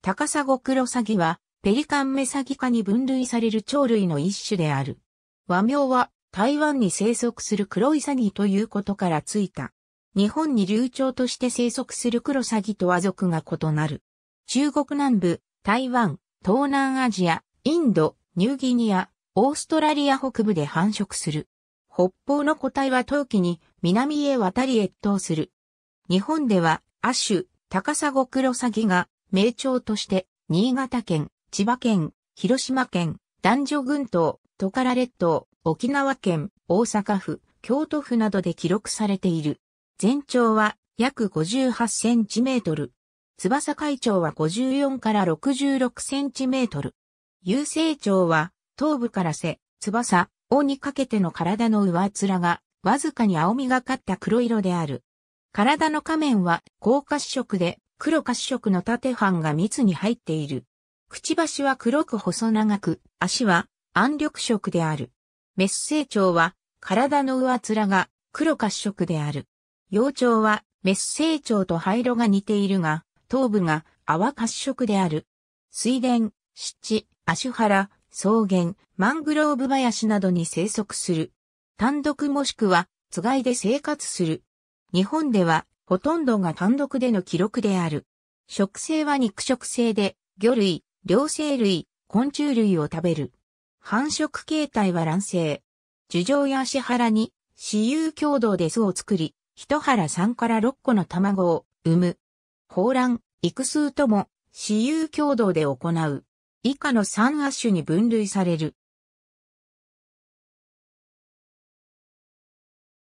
高砂クロサギは、ペリカンメサギ科に分類される鳥類の一種である。和名は、台湾に生息する黒いサギということからついた。日本に流鳥として生息する黒サギと和族が異なる。中国南部、台湾、東南アジア、インド、ニューギニア、オーストラリア北部で繁殖する。北方の個体は冬季に南へ渡り越冬する。日本では、亜種、高砂黒サギが名庁として、新潟県、千葉県、広島県、男女群島、トカラ列島、沖縄県、大阪府、京都府などで記録されている。全長は約58センチメートル。翼海長は54から66センチメートル。優生長は頭部から背、翼、尾にかけての体の上面がわずかに青みがかった黒色である。体の仮面は高褐色で黒褐色の縦半が密に入っている。くちばしは黒く細長く、足は暗緑色である。メス成長は体の上面が黒褐色である。幼鳥はメス成長と灰色が似ているが、頭部が泡褐色である。水田、湿地、足原、草原、マングローブ林などに生息する。単独もしくは、つがいで生活する。日本ではほとんどが単独での記録である。食性は肉食性で、魚類、両生類、昆虫類を食べる。繁殖形態は卵生。樹上や足原に、私有共同で巣を作り、一原3から6個の卵を産む。放卵、育数とも、私有共同で行う。以下の3亜種に分類される。